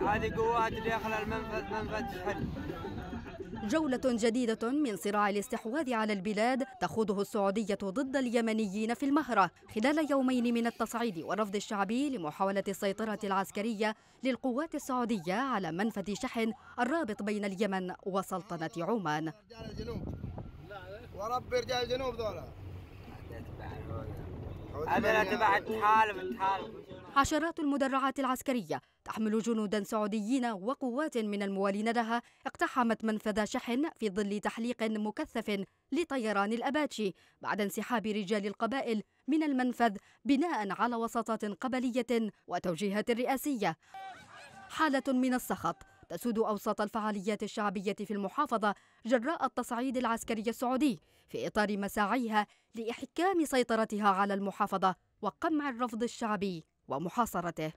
هذه قوات داخل المنفذ منفذ الحل جولة جديدة من صراع الاستحواذ على البلاد تخوضه السعودية ضد اليمنيين في المهرة خلال يومين من التصعيد والرفض الشعبي لمحاولة السيطرة العسكرية للقوات السعودية على منفذ شحن الرابط بين اليمن وسلطنة عمان ورب رجال الجنوب ذولا هذا لا عشرات المدرعات العسكرية تحمل جنودا سعوديين وقوات من الموالين لها اقتحمت منفذ شحن في ظل تحليق مكثف لطيران الأباتشي بعد انسحاب رجال القبائل من المنفذ بناء على وساطات قبلية وتوجيهات رئاسية حالة من السخط تسود أوساط الفعاليات الشعبية في المحافظة جراء التصعيد العسكري السعودي في إطار مساعيها لإحكام سيطرتها على المحافظة وقمع الرفض الشعبي ومحاصرته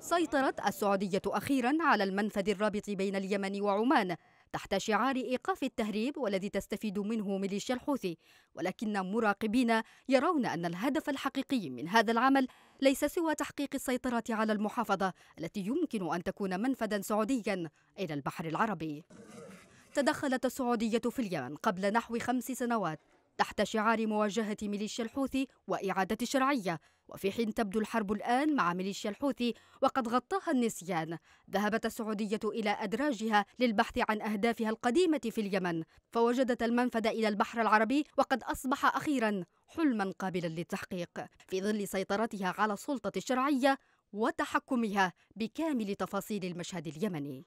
سيطرت السعودية أخيرا على المنفذ الرابط بين اليمن وعمان تحت شعار إيقاف التهريب والذي تستفيد منه ميليشيا الحوثي ولكن مراقبين يرون أن الهدف الحقيقي من هذا العمل ليس سوى تحقيق السيطرة على المحافظة التي يمكن أن تكون منفذا سعوديا إلى البحر العربي تدخلت السعودية في اليمن قبل نحو خمس سنوات تحت شعار مواجهة ميليشيا الحوثي وإعادة الشرعية وفي حين تبدو الحرب الآن مع ميليشيا الحوثي وقد غطاها النسيان ذهبت السعودية إلى أدراجها للبحث عن أهدافها القديمة في اليمن فوجدت المنفذ إلى البحر العربي وقد أصبح أخيرا حلما قابلا للتحقيق في ظل سيطرتها على السلطة الشرعية وتحكمها بكامل تفاصيل المشهد اليمني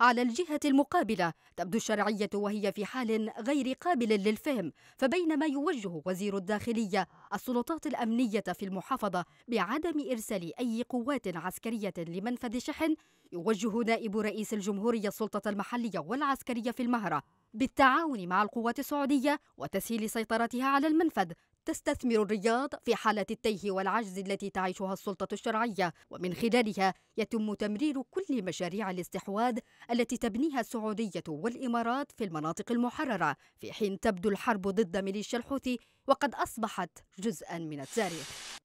على الجهة المقابلة تبدو الشرعية وهي في حال غير قابل للفهم فبينما يوجه وزير الداخلية السلطات الأمنية في المحافظة بعدم إرسال أي قوات عسكرية لمنفذ شحن يوجه نائب رئيس الجمهورية السلطة المحلية والعسكرية في المهرة بالتعاون مع القوات السعودية وتسهيل سيطرتها على المنفذ تستثمر الرياض في حالة التيه والعجز التي تعيشها السلطة الشرعية ومن خلالها يتم تمرير كل مشاريع الاستحواذ التي تبنيها السعودية والإمارات في المناطق المحررة في حين تبدو الحرب ضد ميليشيا الحوثي وقد أصبحت جزءا من التاريخ